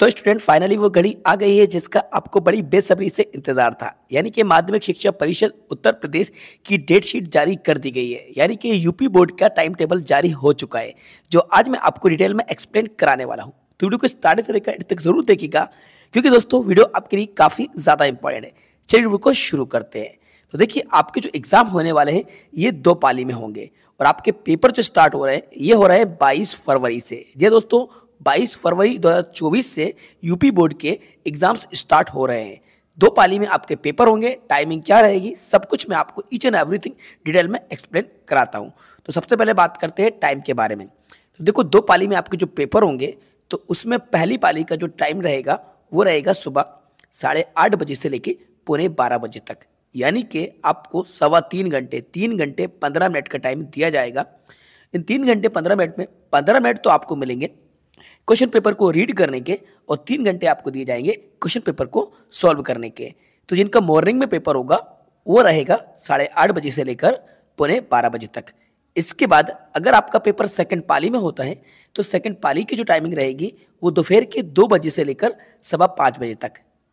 तो student finally वो घड़ी आ गई है जिसका आपको बड़ी बेसब्री से इंतजार था यानी कि माध्यमिक शिक्षा परिषद उत्तर प्रदेश की डेट शीट जारी कर दी गई है यानी कि यूपी बोर्ड का टाइम टेबल जारी हो चुका है जो आज मैं आपको डिटेल में एक्सप्लेन कराने वाला हूँ तो वीडियो को स्टार्ट से लेकर तक जरूर देखिएगा क्योंकि दोस्तों वीडियो आपके लिए काफ़ी ज़्यादा इंपॉर्टेंट है चलिए वीडियो को शुरू करते हैं तो देखिए आपके जो एग्ज़ाम होने वाले हैं ये दो पाली में होंगे और आपके पेपर जो स्टार्ट हो रहे हैं ये हो रहे हैं बाईस फरवरी से ये दोस्तों 22 फरवरी 2024 से यूपी बोर्ड के एग्जाम्स स्टार्ट हो रहे हैं दो पाली में आपके पेपर होंगे टाइमिंग क्या रहेगी सब कुछ मैं आपको ईच एंड एवरीथिंग डिटेल में एक्सप्लेन कराता हूँ तो सबसे पहले बात करते हैं टाइम के बारे में तो देखो दो पाली में आपके जो पेपर होंगे तो उसमें पहली पाली का जो टाइम रहेगा वो रहेगा सुबह साढ़े आठ बजे से लेके पौने बारह बजे तक यानी कि आपको सवा तीन घंटे तीन घंटे पंद्रह मिनट का टाइम दिया जाएगा इन तीन घंटे पंद्रह मिनट में पंद्रह मिनट तो आपको मिलेंगे क्वेश्चन पेपर को रीड करने के और तीन घंटे आपको दिए जाएंगे क्वेश्चन पेपर को सॉल्व करने के तो जिनका मॉर्निंग में पेपर होगा वो रहेगा साढ़े आठ बजे से लेकर पौने बारह बजे तक इसके बाद अगर आपका पेपर सेकंड पाली में होता है तो सेकंड पाली की जो टाइमिंग रहेगी वो दोपहर के दो बजे से लेकर सवा पाँच बजे तक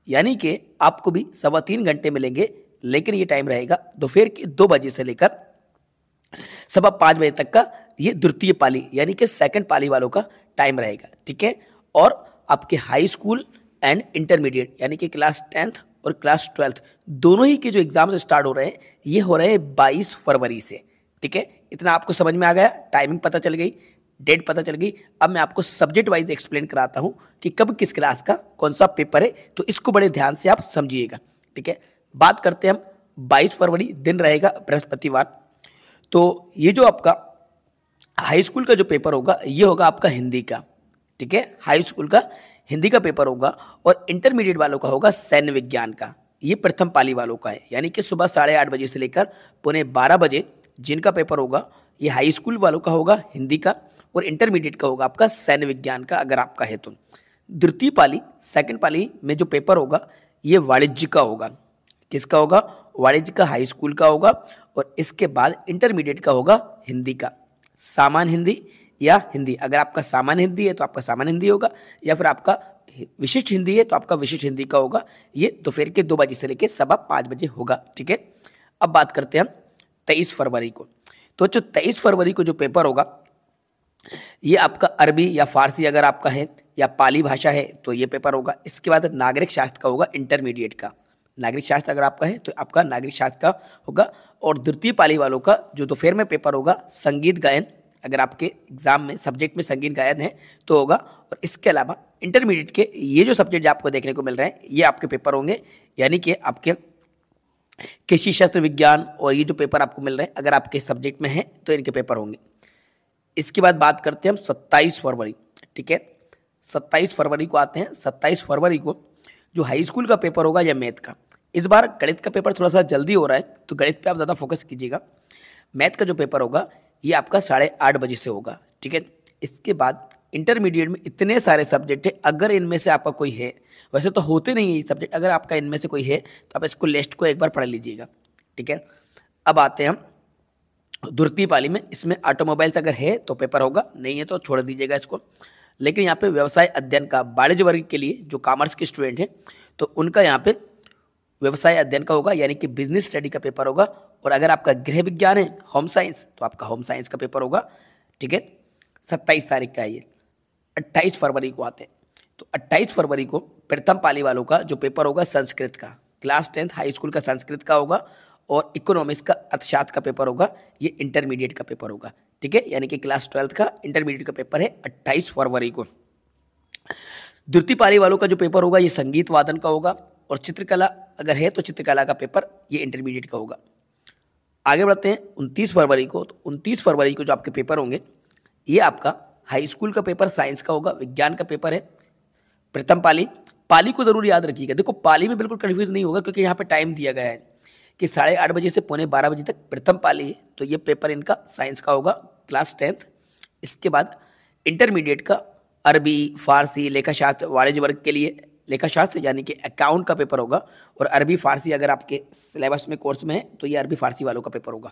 यानी कि आपको भी सवा तीन घंटे मिलेंगे लेकिन ये टाइम रहेगा दोपहर के दो बजे से लेकर सवा पाँच बजे तक का ये द्वितीय पाली यानी कि सेकंड पाली वालों का टाइम रहेगा ठीक है और आपके हाई स्कूल एंड इंटरमीडिएट यानी कि क्लास टेंथ और क्लास ट्वेल्थ दोनों ही के जो एग्ज़ाम्स स्टार्ट हो रहे हैं ये हो रहे हैं बाईस फरवरी से ठीक है इतना आपको समझ में आ गया टाइमिंग पता चल गई डेट पता चल गई अब मैं आपको सब्जेक्ट वाइज एक्सप्लेन कराता हूँ कि कब किस क्लास का कौन सा पेपर है तो इसको बड़े ध्यान से आप समझिएगा ठीक है बात करते हैं हम 22 फरवरी दिन रहेगा बृहस्पतिवार तो ये जो आपका हाई स्कूल का जो पेपर होगा ये होगा आपका हिंदी का ठीक है हाई स्कूल का हिंदी का पेपर होगा और इंटरमीडिएट वालों का होगा सैन्य विज्ञान का ये प्रथम पाली वालों का है यानी कि सुबह साढ़े आठ बजे से लेकर पौने बारह बजे जिनका पेपर होगा ये हाई स्कूल वालों का होगा हिंदी का और इंटरमीडिएट का होगा आपका सैन्य विज्ञान का अगर आपका है तो द्वितीय पाली सेकेंड पाली में जो पेपर होगा ये वाणिज्य का होगा किसका होगा वाणिज्य का हाई स्कूल का होगा और इसके बाद इंटरमीडिएट का होगा हिंदी का सामान्य हिंदी या हिंदी अगर आपका सामान्य हिंदी है तो आपका सामान्य हिंदी होगा या फिर आपका विशिष्ट हिंदी है तो आपका विशिष्ट हिंदी का होगा ये दोपहर के दो बजे से लेकर सवा पाँच बजे होगा ठीक है अब बात करते हैं हम तेईस फरवरी को तो जो तेईस फरवरी को जो पेपर होगा ये आपका अरबी या फारसी अगर आपका है या पाली भाषा है तो ये पेपर होगा इसके बाद नागरिक शास्त्र का होगा इंटरमीडिएट का नागरिक शास्त्र अगर आपका है तो आपका नागरिक शास्त्र का होगा और द्वितीय पाली वालों का जो दोपहर में पेपर होगा संगीत गायन अगर आपके एग्जाम में सब्जेक्ट में संगीत गायन है तो होगा और इसके अलावा इंटरमीडिएट के ये जो सब्जेक्ट आपको देखने को मिल रहे हैं ये आपके पेपर होंगे यानी कि आपके कृषि शास्त्र विज्ञान और ये जो पेपर आपको मिल रहे हैं अगर आपके सब्जेक्ट में है तो इनके पेपर होंगे इसके बाद बात करते हैं हम सत्ताईस फरवरी ठीक है सत्ताईस फरवरी को आते हैं सत्ताईस फरवरी को जो हाई स्कूल का पेपर होगा या मैथ का इस बार गणित का पेपर थोड़ा सा जल्दी हो रहा है तो गणित पे आप ज़्यादा फोकस कीजिएगा मैथ का जो पेपर होगा ये आपका साढ़े आठ बजे से होगा ठीक है इसके बाद इंटरमीडिएट में इतने सारे सब्जेक्ट हैं अगर इनमें से आपका कोई है वैसे तो होते नहीं ये सब्जेक्ट अगर आपका इनमें से कोई है तो आप इसको लिस्ट को एक बार पढ़ लीजिएगा ठीक है अब आते हैं हम दुर्ती पाली में इसमें ऑटोमोबाइल्स अगर है तो पेपर होगा नहीं है तो छोड़ दीजिएगा इसको लेकिन यहाँ पे व्यवसाय अध्ययन का वाणिज्य वर्ग के लिए जो कॉमर्स के स्टूडेंट हैं तो उनका यहाँ पे व्यवसाय अध्ययन का होगा यानी कि बिजनेस स्टडी का पेपर होगा और अगर आपका गृह विज्ञान है होम साइंस तो आपका होम साइंस का पेपर होगा ठीक है सत्ताईस तारीख का है ये अट्ठाईस फरवरी को आते हैं तो अट्ठाईस फरवरी को प्रथम पाली वालों का जो पेपर होगा संस्कृत का क्लास टेंथ हाई स्कूल का संस्कृत का होगा और इकोनॉमिक्स का अर्थशास्त्र का पेपर होगा ये इंटरमीडिएट का पेपर होगा ठीक है यानी कि क्लास ट्वेल्थ का इंटरमीडिएट का पेपर है अट्ठाईस फरवरी को द्वितीय पाली वालों का जो पेपर होगा ये संगीत वादन का होगा और चित्रकला अगर है तो चित्रकला का पेपर ये इंटरमीडिएट का होगा आगे बढ़ते हैं उनतीस फरवरी को तो उनतीस फरवरी को जो आपके पेपर होंगे ये आपका हाई स्कूल का पेपर साइंस का होगा विज्ञान का पेपर है प्रथम पाली पाली को ज़रूर याद रखिएगा देखो पाली में बिल्कुल कन्फ्यूज नहीं होगा क्योंकि यहाँ पर टाइम दिया गया है कि साढ़े आठ बजे से पौने बारह बजे तक प्रथम पाली है तो ये पेपर इनका साइंस का होगा क्लास टेंथ इसके बाद इंटरमीडिएट का अरबी फारसी लेखा शास्त्र वाणिज्य वर्ग के लिए लेखा शास्त्र यानी कि अकाउंट का पेपर होगा और अरबी फारसी अगर आपके सिलेबस में कोर्स में है तो ये अरबी फारसी वालों का पेपर होगा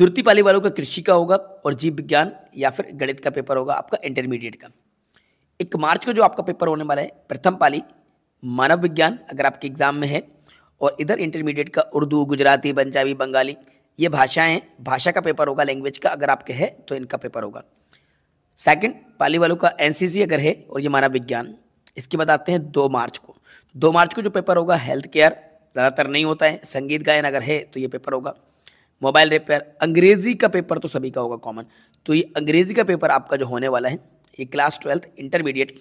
द्वितीय पाली वालों का कृषि का होगा और जीव विज्ञान या फिर गणित का पेपर होगा आपका इंटरमीडिएट का एक मार्च का जो आपका पेपर होने वाला है प्रथम पाली मानव विज्ञान अगर आपके एग्जाम में है और इधर इंटरमीडिएट का उर्दू गुजराती पंजाबी बंगाली ये भाषाएं भाषा का पेपर होगा लैंग्वेज का अगर आपके है तो इनका पेपर होगा सेकंड पाली वालों का एनसीसी अगर है और ये मानव विज्ञान इसके बाद आते हैं दो मार्च को दो मार्च को जो पेपर होगा हेल्थ केयर ज़्यादातर नहीं होता है संगीत गायन अगर है तो ये पेपर होगा मोबाइल रिपेयर अंग्रेजी का पेपर तो सभी का होगा कॉमन तो ये अंग्रेजी का पेपर आपका जो होने वाला है ये क्लास ट्वेल्थ इंटरमीडिएट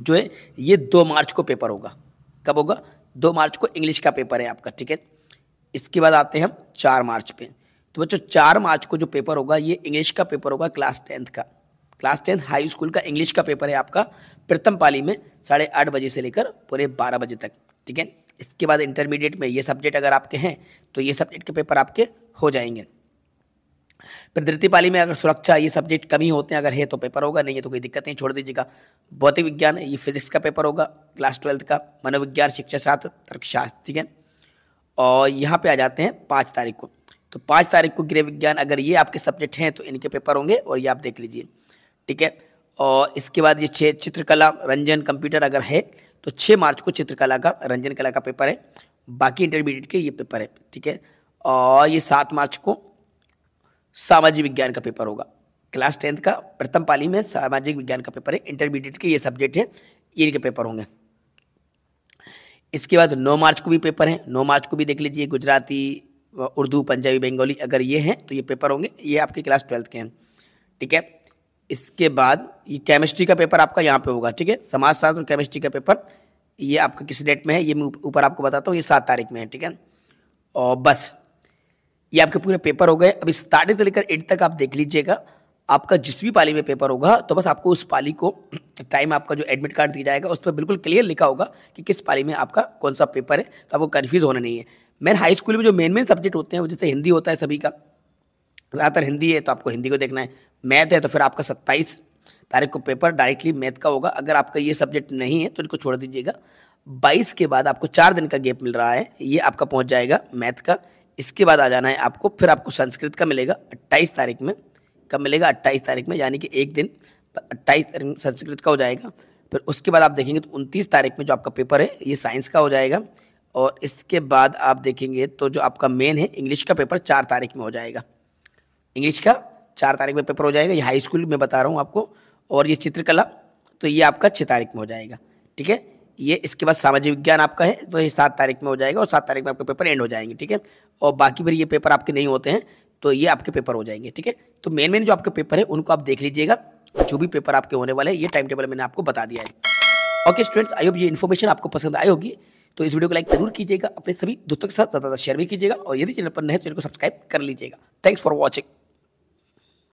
जो है ये दो मार्च को पेपर होगा कब होगा दो मार्च को इंग्लिश का पेपर है आपका ठीक है इसके बाद आते हैं हम चार मार्च पे तो बच्चों चार मार्च को जो पेपर होगा ये इंग्लिश का पेपर होगा क्लास टेंथ का क्लास टेंथ हाई स्कूल का इंग्लिश का पेपर है आपका प्रथम पाली में साढ़े आठ बजे से लेकर पूरे बारह बजे तक ठीक है इसके बाद इंटरमीडिएट में ये सब्जेक्ट अगर आपके हैं तो ये सब्जेक्ट के पेपर आपके हो जाएंगे फिर तृतीय पाली में अगर सुरक्षा ये सब्जेक्ट कम ही होते हैं अगर है तो पेपर होगा नहीं है तो कोई दिक्कत नहीं छोड़ दीजिएगा भौतिक विज्ञान ये फिजिक्स का पेपर होगा क्लास ट्वेल्थ का मनोविज्ञान शिक्षा शास्त्र तर्कशास्त्र ठीक है और यहाँ पे आ जाते हैं पाँच तारीख को तो पाँच तारीख को गृह विज्ञान अगर ये आपके सब्जेक्ट हैं तो इनके पेपर होंगे और ये आप देख लीजिए ठीक है और इसके बाद ये छः चित्रकला रंजन कंप्यूटर अगर है तो छः मार्च को चित्रकला का रंजन कला का पेपर है बाकी इंटरमीडिएट के ये पेपर है ठीक है और ये सात मार्च को सामाजिक विज्ञान का पेपर होगा क्लास टेंथ का प्रथम पाली में सामाजिक विज्ञान का पेपर है इंटरमीडिएट के ये सब्जेक्ट है ये इनके पेपर होंगे इसके बाद नौ मार्च को भी पेपर हैं नौ मार्च को भी देख लीजिए गुजराती उर्दू पंजाबी बंगाली अगर ये हैं तो ये पेपर होंगे ये आपके क्लास ट्वेल्थ के हैं ठीक है इसके बाद ये केमिस्ट्री का पेपर आपका यहाँ पे होगा ठीक है समाज शास्त्र और केमिस्ट्री का पेपर ये आपका किस डेट में है ये मैं ऊपर आपको बताता हूँ ये सात तारीख में है ठीक है और बस ये आपके पूरे पेपर हो गए अभी स्टार्टिंग से लेकर एंड तक आप देख लीजिएगा आपका जिस भी पाली में पेपर होगा तो बस आपको उस पाली को टाइम आपका जो एडमिट कार्ड दिया जाएगा उस पर बिल्कुल क्लियर लिखा होगा कि किस पाली में आपका कौन सा पेपर है तो आपको कन्फ्यूज़ होना नहीं है मैन हाई स्कूल में जो मेन मेन सब्जेक्ट होते हैं वो जैसे हिंदी होता है सभी का ज़्यादातर हिंदी है तो आपको हिंदी को देखना है मैथ है तो फिर आपका सत्ताईस तारीख को पेपर डायरेक्टली मैथ का होगा अगर आपका ये सब्जेक्ट नहीं है तो इनको छोड़ दीजिएगा बाईस के बाद आपको चार दिन का गैप मिल रहा है ये आपका पहुंच जाएगा मैथ का इसके बाद आ जाना है आपको फिर आपको संस्कृत का मिलेगा अट्ठाईस तारीख में कब मिलेगा अट्ठाईस तारीख में यानी कि एक दिन अट्ठाईस तारीख संस्कृत का हो जाएगा फिर उसके बाद आप देखेंगे तो उनतीस तारीख में जो आपका पेपर है ये साइंस का हो जाएगा और इसके बाद आप देखेंगे तो जो आपका मेन है इंग्लिश का पेपर चार तारीख में हो जाएगा इंग्लिश का चार तारीख में पेपर हो जाएगा ये हाई स्कूल में बता रहा हूँ आपको और ये चित्रकला तो ये आपका छः तारीख में हो जाएगा ठीक है ये इसके बाद सामाजिक विज्ञान आपका है तो ये सात तारीख में हो जाएगा और सात तारीख में आपके पेपर एंड हो जाएंगे ठीक है और बाकी फिर ये पेपर आपके नहीं होते हैं तो ये आपके पेपर हो जाएंगे ठीक है तो मेन मेन जो आपके पेपर है उनको आप देख लीजिएगा जो भी पेपर आपके होने वाले हैं ये टाइम टेबल मैंने आपको बता दिया है ओके स्टूडेंट्स आई होप ये इन्फॉर्मेशन आपको पसंद आई होगी तो इस वीडियो को लाइक जरूर कीजिएगा अपने सभी दोस्तों के साथ ज़्यादा ज़्यादा शेयर भी कीजिएगा और यदि चैनल पर नए चैनल तो को सब्सक्राइब कर लीजिएगा थैंक्स फॉर वॉचिंग